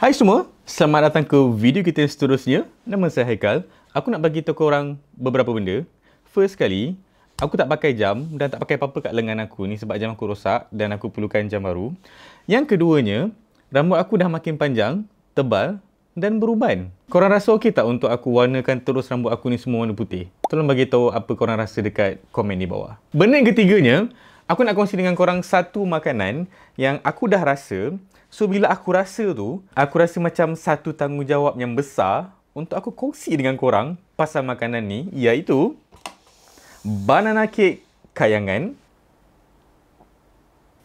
Hai semua, selamat datang ke video kita yang seterusnya. Nama saya Haikal. Aku nak bagi tahu korang beberapa benda. First sekali, aku tak pakai jam dan tak pakai apa-apa kat lengan aku ni sebab jam aku rosak dan aku perlukan jam baru. Yang keduanya, rambut aku dah makin panjang, tebal dan beruban. Korang rasa okey tak untuk aku warnakan terus rambut aku ni semua warna putih? Tolong bagi tahu apa korang rasa dekat komen di bawah. Benda yang ketiganya, aku nak kongsi dengan korang satu makanan yang aku dah rasa So bila aku rasa tu, aku rasa macam satu tanggungjawab yang besar untuk aku kongsi dengan korang pasal makanan ni iaitu banana cake kayangan.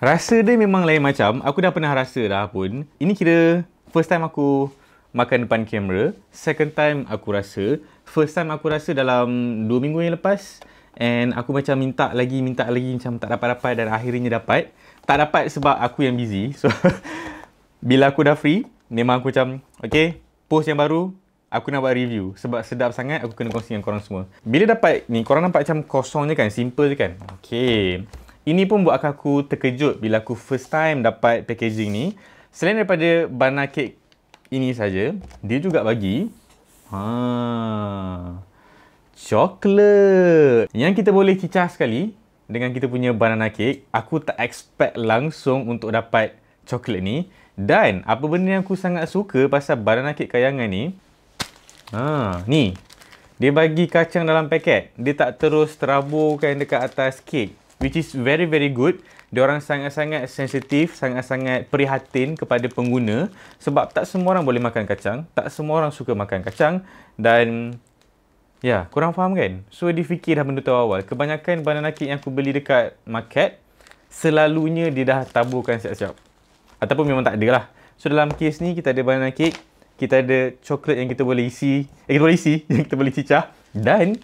Rasa dia memang lain macam. Aku dah pernah rasa dah pun. Ini kira first time aku makan depan kamera. Second time aku rasa. First time aku rasa dalam 2 minggu yang lepas. And aku macam minta lagi, minta lagi macam tak dapat-dapat dan akhirnya dapat. Tak dapat sebab aku yang busy. So, bila aku dah free, memang aku macam, okay, post yang baru, aku nak buat review. Sebab sedap sangat, aku kena kongsi dengan korang semua. Bila dapat ni, korang nampak macam kosong je kan, simple je kan. Okay, ini pun buat aku terkejut bila aku first time dapat packaging ni. Selain daripada banana cake ini saja, dia juga bagi, ha, coklat. Yang kita boleh cicah sekali dengan kita punya banana cake, aku tak expect langsung untuk dapat coklat ni. Dan apa benda yang aku sangat suka pasal banana cake kayangan ni ha, Ni Dia bagi kacang dalam paket Dia tak terus teraburkan dekat atas kek Which is very very good dia orang sangat-sangat sensitif, sangat-sangat prihatin kepada pengguna sebab tak semua orang boleh makan kacang, tak semua orang suka makan kacang dan ya, yeah, kurang faham kan? So dia fikir dah benda tu awal. Kebanyakan banana cake yang aku beli dekat market selalunya dia dah taburkan siap-siap ataupun memang tak ada lah. So dalam kes ni kita ada banana cake, kita ada coklat yang kita boleh isi, eh kita boleh isi, yang kita boleh cicah dan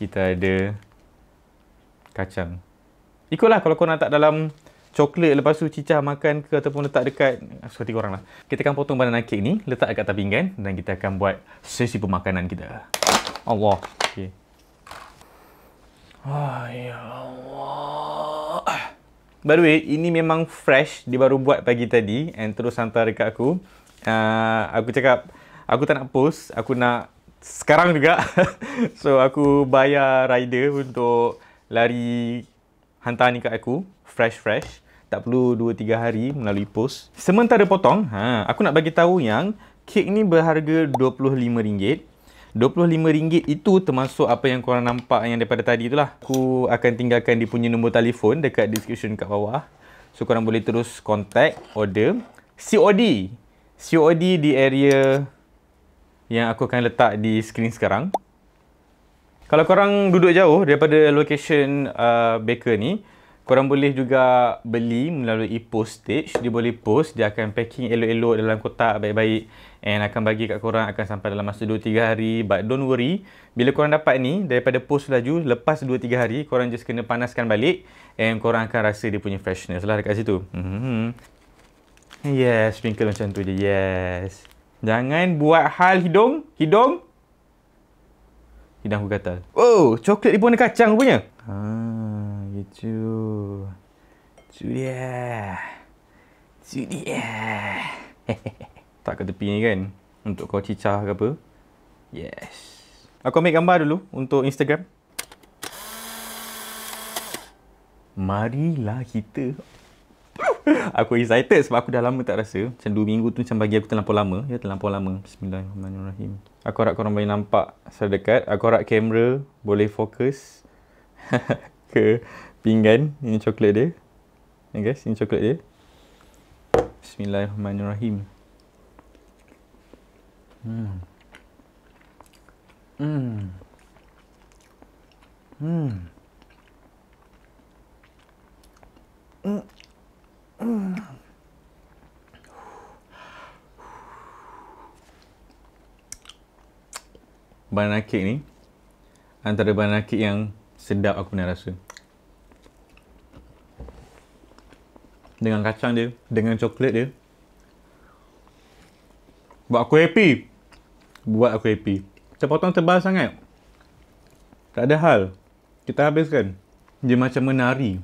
kita ada kacang. Ikutlah kalau kau nak tak dalam coklat lepas tu cicah makan ke ataupun letak dekat seperti orang lah. Kita akan potong banana cake ni, letak dekat tapi pinggan dan kita akan buat sesi pemakanan kita. Allah. Okay. Ayah ah, Allah. By the way, ini memang fresh. Dia baru buat pagi tadi. And terus hantar dekat aku. Uh, aku cakap, aku tak nak post. Aku nak sekarang juga. so, aku bayar rider untuk lari hantar ni kat aku. Fresh-fresh. Tak perlu 2-3 hari melalui post. Sementara potong, ha, aku nak bagi tahu yang kek ni berharga RM25. RM25 itu termasuk apa yang korang nampak yang daripada tadi tu lah. Aku akan tinggalkan dia punya nombor telefon dekat description kat bawah. So korang boleh terus contact order. COD. COD di area yang aku akan letak di skrin sekarang. Kalau korang duduk jauh daripada location uh, baker ni, korang boleh juga beli melalui postage dia boleh post dia akan packing elok-elok dalam kotak baik-baik and akan bagi kat korang akan sampai dalam masa 2-3 hari but don't worry bila korang dapat ni daripada post laju lepas 2-3 hari korang just kena panaskan balik and korang akan rasa dia punya freshness lah dekat situ mm-hmm. yes sprinkle macam tu je yes jangan buat hal hidung hidung hidung aku kata oh coklat dia pun ada kacang punya haa ah. 주, 주리야, 주리야. tak ke tepi ni kan? Untuk kau cicah ke apa? Yes. Aku ambil gambar dulu untuk Instagram. Marilah kita. aku excited sebab aku dah lama tak rasa. Macam 2 minggu tu macam bagi aku terlampau lama. Ya, terlampau lama. Bismillahirrahmanirrahim. Aku harap korang boleh nampak secara Aku harap kamera boleh fokus ke pinggan ini coklat dia ni guys ini coklat dia bismillahirrahmanirrahim hmm hmm hmm hmm. Banana cake ni Antara banana cake yang Sedap aku pernah rasa dengan kacang dia dengan coklat dia buat aku happy buat aku happy sepotong tebal sangat tak ada hal kita habiskan dia macam menari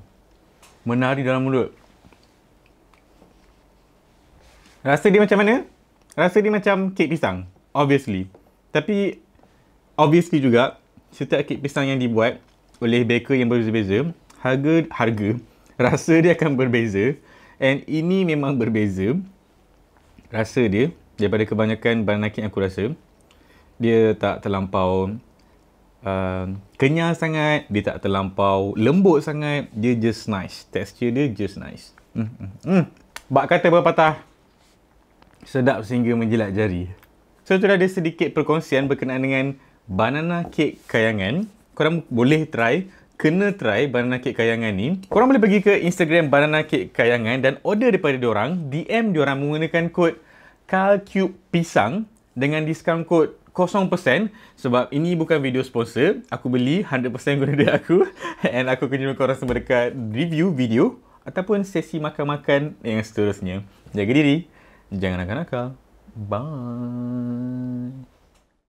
menari dalam mulut rasa dia macam mana rasa dia macam kek pisang obviously tapi obviously juga setiap kek pisang yang dibuat oleh baker yang berbeza-beza harga harga rasa dia akan berbeza and ini memang berbeza rasa dia daripada kebanyakan bahan nakit yang aku rasa dia tak terlampau uh, kenyal sangat dia tak terlampau lembut sangat dia just nice texture dia just nice hmm. hmm. hmm. bak kata berpatah sedap sehingga menjilat jari so itu ada sedikit perkongsian berkenaan dengan banana cake kayangan korang boleh try kena try banana cake kayangan ni. Korang boleh pergi ke Instagram banana cake kayangan dan order daripada diorang, DM diorang menggunakan kod Kalcube Pisang dengan diskaun kod 0% sebab ini bukan video sponsor. Aku beli 100% guna dia aku and aku kena jumpa korang semua dekat review video ataupun sesi makan-makan yang seterusnya. Jaga diri. Jangan nakal-nakal. Bye.